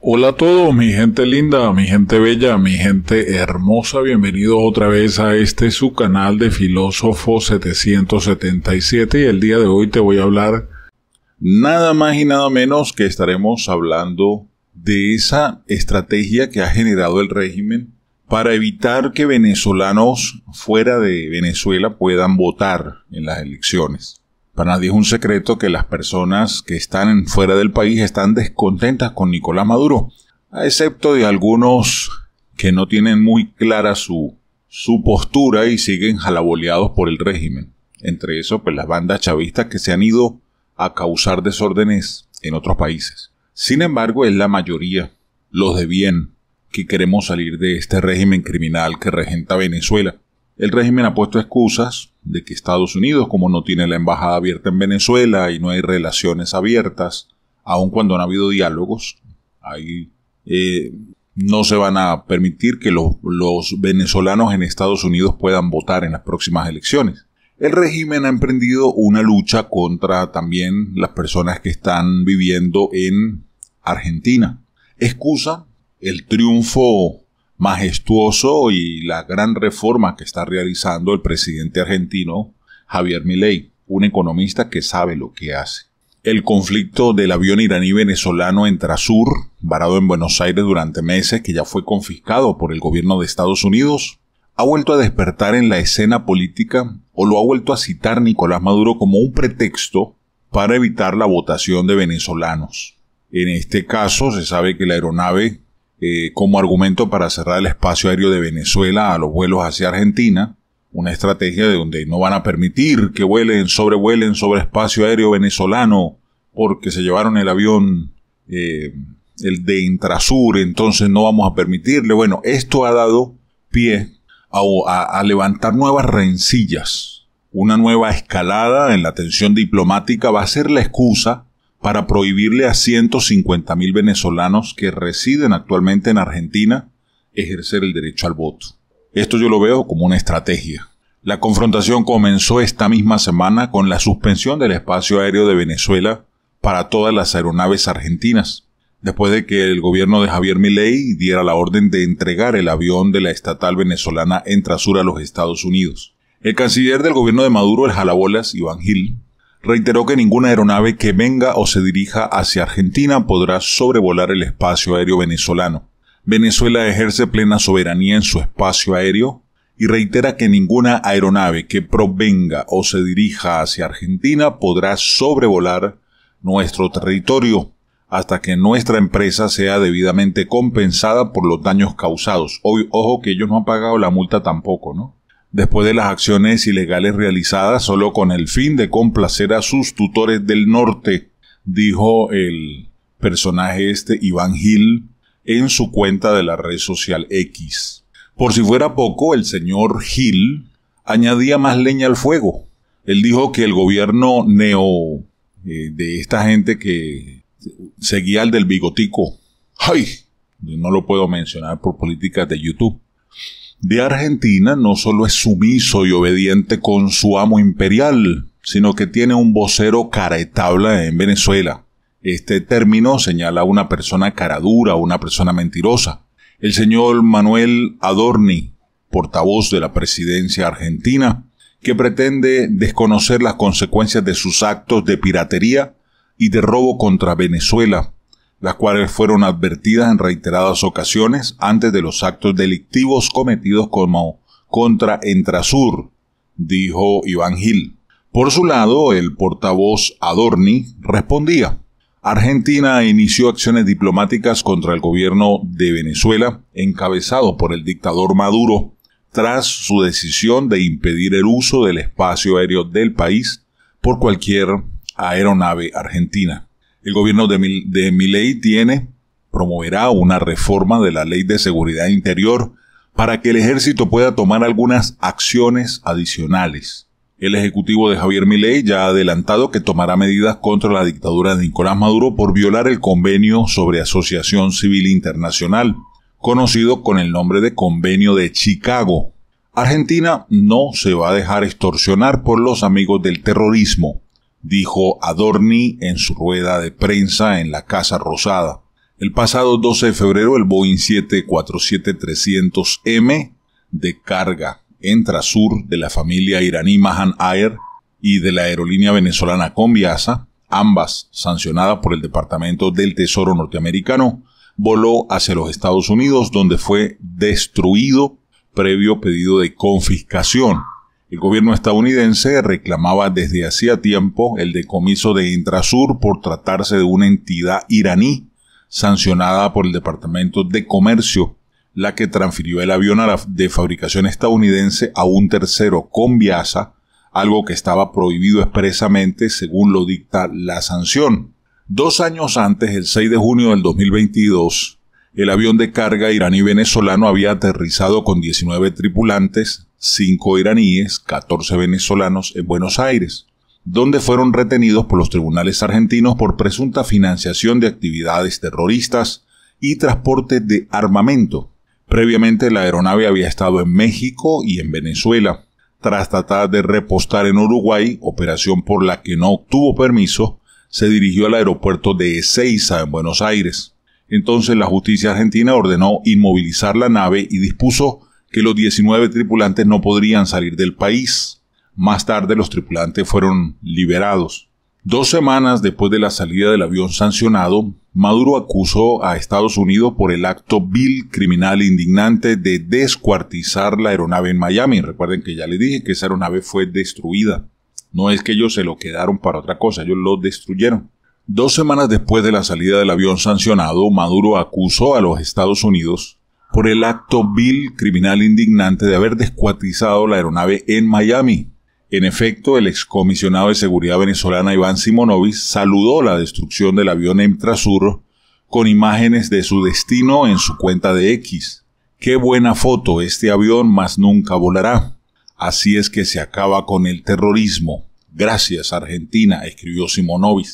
Hola a todos, mi gente linda, mi gente bella, mi gente hermosa, bienvenidos otra vez a este su canal de Filósofo 777 y el día de hoy te voy a hablar nada más y nada menos que estaremos hablando de esa estrategia que ha generado el régimen para evitar que venezolanos fuera de Venezuela puedan votar en las elecciones. Para nadie es un secreto que las personas que están fuera del país están descontentas con Nicolás Maduro, a excepto de algunos que no tienen muy clara su, su postura y siguen jalaboleados por el régimen. Entre eso, pues las bandas chavistas que se han ido a causar desórdenes en otros países. Sin embargo, es la mayoría, los de bien, que queremos salir de este régimen criminal que regenta Venezuela el régimen ha puesto excusas de que Estados Unidos, como no tiene la embajada abierta en Venezuela y no hay relaciones abiertas, aun cuando han habido diálogos, eh, no se van a permitir que los, los venezolanos en Estados Unidos puedan votar en las próximas elecciones. El régimen ha emprendido una lucha contra también las personas que están viviendo en Argentina. Excusa el triunfo majestuoso y la gran reforma que está realizando el presidente argentino Javier Milei, un economista que sabe lo que hace. El conflicto del avión iraní venezolano en Trasur, varado en Buenos Aires durante meses, que ya fue confiscado por el gobierno de Estados Unidos, ha vuelto a despertar en la escena política o lo ha vuelto a citar Nicolás Maduro como un pretexto para evitar la votación de venezolanos. En este caso se sabe que la aeronave eh, como argumento para cerrar el espacio aéreo de Venezuela a los vuelos hacia Argentina, una estrategia de donde no van a permitir que vuelen, sobrevuelen sobre espacio aéreo venezolano porque se llevaron el avión, eh, el de Intrasur, entonces no vamos a permitirle. Bueno, esto ha dado pie a levantar nuevas rencillas. Una nueva escalada en la tensión diplomática va a ser la excusa para prohibirle a 150.000 venezolanos que residen actualmente en Argentina ejercer el derecho al voto. Esto yo lo veo como una estrategia. La confrontación comenzó esta misma semana con la suspensión del espacio aéreo de Venezuela para todas las aeronaves argentinas, después de que el gobierno de Javier Milei diera la orden de entregar el avión de la estatal venezolana Entrasur a los Estados Unidos. El canciller del gobierno de Maduro, el jalabolas Iván Gil, reiteró que ninguna aeronave que venga o se dirija hacia Argentina podrá sobrevolar el espacio aéreo venezolano. Venezuela ejerce plena soberanía en su espacio aéreo y reitera que ninguna aeronave que provenga o se dirija hacia Argentina podrá sobrevolar nuestro territorio hasta que nuestra empresa sea debidamente compensada por los daños causados. Ojo que ellos no han pagado la multa tampoco, ¿no? después de las acciones ilegales realizadas solo con el fin de complacer a sus tutores del norte, dijo el personaje este Iván Gil en su cuenta de la red social X. Por si fuera poco, el señor Gil añadía más leña al fuego. Él dijo que el gobierno neo eh, de esta gente que seguía al del bigotico. ¡Ay! No lo puedo mencionar por políticas de YouTube de Argentina no solo es sumiso y obediente con su amo imperial, sino que tiene un vocero caretabla en Venezuela. Este término señala a una persona cara dura, una persona mentirosa. El señor Manuel Adorni, portavoz de la presidencia argentina, que pretende desconocer las consecuencias de sus actos de piratería y de robo contra Venezuela, las cuales fueron advertidas en reiteradas ocasiones antes de los actos delictivos cometidos como contra Entrasur, dijo Iván Gil. Por su lado, el portavoz Adorni respondía, Argentina inició acciones diplomáticas contra el gobierno de Venezuela, encabezado por el dictador Maduro, tras su decisión de impedir el uso del espacio aéreo del país por cualquier aeronave argentina. El gobierno de, tiene, promoverá una reforma de la Ley de Seguridad Interior para que el ejército pueda tomar algunas acciones adicionales. El ejecutivo de Javier Milei ya ha adelantado que tomará medidas contra la dictadura de Nicolás Maduro por violar el convenio sobre asociación civil internacional, conocido con el nombre de Convenio de Chicago. Argentina no se va a dejar extorsionar por los amigos del terrorismo dijo Adorni en su rueda de prensa en la Casa Rosada. El pasado 12 de febrero, el Boeing 747-300M de carga Entrasur de la familia iraní Mahan Air y de la aerolínea venezolana Combiasa, ambas sancionadas por el Departamento del Tesoro norteamericano, voló hacia los Estados Unidos donde fue destruido previo pedido de confiscación el gobierno estadounidense reclamaba desde hacía tiempo el decomiso de Intrasur por tratarse de una entidad iraní sancionada por el Departamento de Comercio, la que transfirió el avión de fabricación estadounidense a un tercero con Viasa, algo que estaba prohibido expresamente según lo dicta la sanción. Dos años antes, el 6 de junio del 2022, el avión de carga iraní venezolano había aterrizado con 19 tripulantes, cinco iraníes, 14 venezolanos en Buenos Aires, donde fueron retenidos por los tribunales argentinos por presunta financiación de actividades terroristas y transporte de armamento. Previamente la aeronave había estado en México y en Venezuela. Tras tratar de repostar en Uruguay, operación por la que no obtuvo permiso, se dirigió al aeropuerto de Ezeiza en Buenos Aires. Entonces la justicia argentina ordenó inmovilizar la nave y dispuso que los 19 tripulantes no podrían salir del país. Más tarde los tripulantes fueron liberados. Dos semanas después de la salida del avión sancionado, Maduro acusó a Estados Unidos por el acto vil, criminal e indignante de descuartizar la aeronave en Miami. Recuerden que ya les dije que esa aeronave fue destruida. No es que ellos se lo quedaron para otra cosa, ellos lo destruyeron. Dos semanas después de la salida del avión sancionado, Maduro acusó a los Estados Unidos por el acto vil, criminal indignante de haber descuatizado la aeronave en Miami. En efecto, el excomisionado de Seguridad venezolana Iván Simonovic saludó la destrucción del avión Emtrasur con imágenes de su destino en su cuenta de X. Qué buena foto, este avión más nunca volará. Así es que se acaba con el terrorismo. Gracias, Argentina, escribió Simonovic.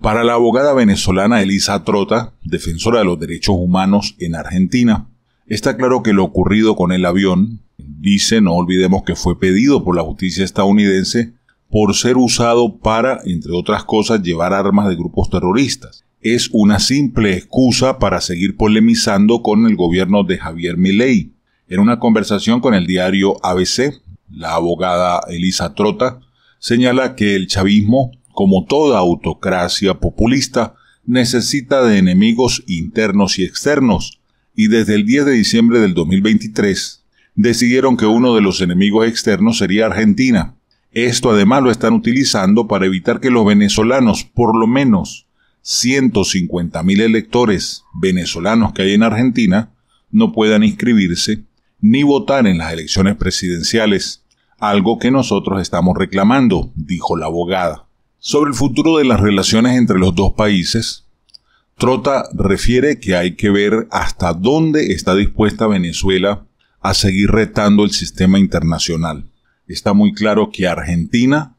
Para la abogada venezolana Elisa Trota, defensora de los derechos humanos en Argentina, Está claro que lo ocurrido con el avión, dice, no olvidemos que fue pedido por la justicia estadounidense por ser usado para, entre otras cosas, llevar armas de grupos terroristas. Es una simple excusa para seguir polemizando con el gobierno de Javier Milei. En una conversación con el diario ABC, la abogada Elisa Trota señala que el chavismo, como toda autocracia populista, necesita de enemigos internos y externos y desde el 10 de diciembre del 2023 decidieron que uno de los enemigos externos sería Argentina. Esto además lo están utilizando para evitar que los venezolanos, por lo menos 150.000 electores venezolanos que hay en Argentina, no puedan inscribirse ni votar en las elecciones presidenciales, algo que nosotros estamos reclamando, dijo la abogada. Sobre el futuro de las relaciones entre los dos países, Trota refiere que hay que ver hasta dónde está dispuesta Venezuela a seguir retando el sistema internacional. Está muy claro que Argentina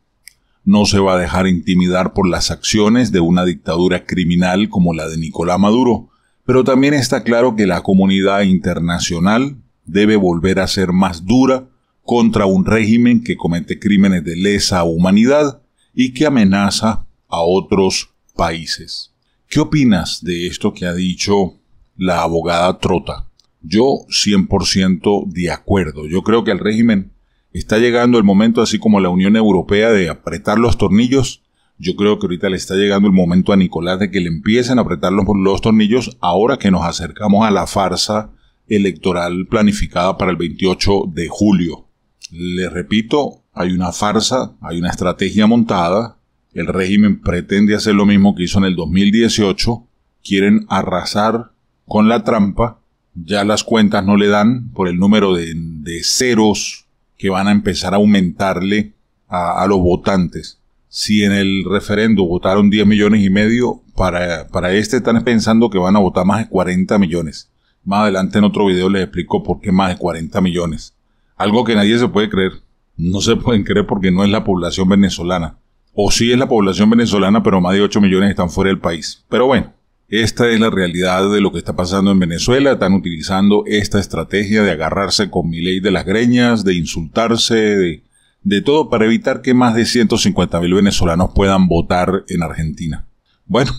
no se va a dejar intimidar por las acciones de una dictadura criminal como la de Nicolás Maduro, pero también está claro que la comunidad internacional debe volver a ser más dura contra un régimen que comete crímenes de lesa humanidad y que amenaza a otros países. ¿Qué opinas de esto que ha dicho la abogada Trota? Yo 100% de acuerdo. Yo creo que el régimen está llegando el momento, así como la Unión Europea, de apretar los tornillos. Yo creo que ahorita le está llegando el momento a Nicolás de que le empiecen a apretar los, los tornillos ahora que nos acercamos a la farsa electoral planificada para el 28 de julio. Le repito, hay una farsa, hay una estrategia montada, el régimen pretende hacer lo mismo que hizo en el 2018. Quieren arrasar con la trampa. Ya las cuentas no le dan por el número de, ceros que van a empezar a aumentarle a, los votantes. Si en el referendo votaron 10 millones y medio, para, para este están pensando que van a votar más de 40 millones. Más adelante en otro video les explico por qué más de 40 millones. Algo que nadie se puede creer. No se pueden creer porque no es la población venezolana o sí es la población venezolana, pero más de 8 millones están fuera del país. Pero bueno, esta es la realidad de lo que está pasando en Venezuela. Están utilizando esta estrategia de agarrarse con mi ley de las greñas, de insultarse, de, todo para evitar que más de 150 mil venezolanos puedan votar en Argentina. Bueno,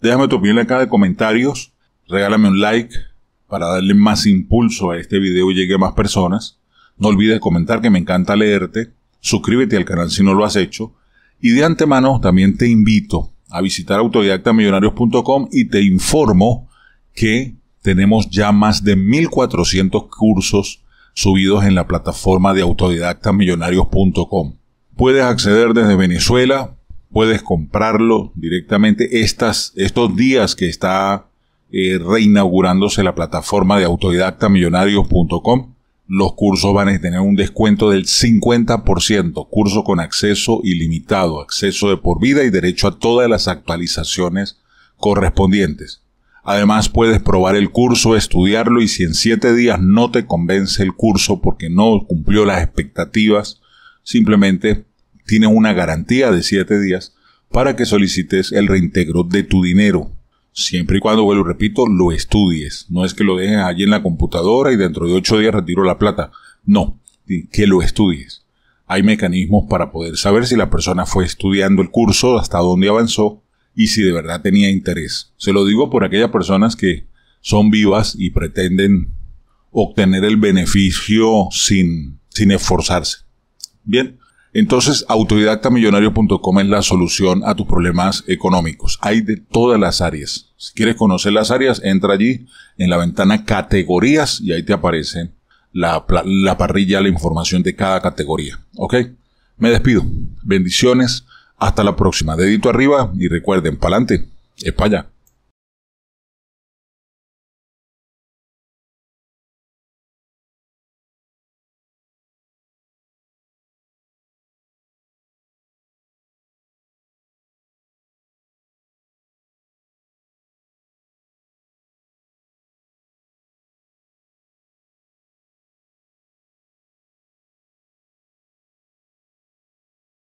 déjame tu opinión acá de comentarios. Regálame un like para darle más impulso a este video y llegue a más personas. No olvides comentar que me encanta leerte. Suscríbete al canal si no lo has hecho y de antemano también te invito a visitar autodidactamillonarios.com y te informo que tenemos ya más de 1.400 cursos subidos en la plataforma de autodidactamillonarios.com. Puedes acceder desde Venezuela, puedes comprarlo directamente estas, estos días que está eh, reinaugurándose la plataforma de autodidactamillonarios.com los cursos van a tener un descuento del 50%, curso con acceso ilimitado, acceso de por vida y derecho a todas las actualizaciones correspondientes. Además puedes probar el curso, estudiarlo y si en 7 días no te convence el curso porque no cumplió las expectativas, simplemente tienes una garantía de 7 días para que solicites el reintegro de tu dinero siempre y cuando, vuelvo y repito, lo estudies. No es que lo dejen allí en la computadora y dentro de ocho días retiro la plata. No, que lo estudies. Hay mecanismos para poder saber si la persona fue estudiando el curso, hasta dónde avanzó y si de verdad tenía interés. Se lo digo por aquellas personas que son vivas y pretenden obtener el beneficio sin, sin esforzarse. Bien, entonces, autodidactamillonario.com es la solución a tus problemas económicos. Hay de todas las áreas. Si quieres conocer las áreas, entra allí en la ventana categorías y ahí te aparece la, parrilla, la información de cada categoría. ¿Ok? Me despido. Bendiciones. Hasta la próxima. Dedito arriba y recuerden, pa'lante. España.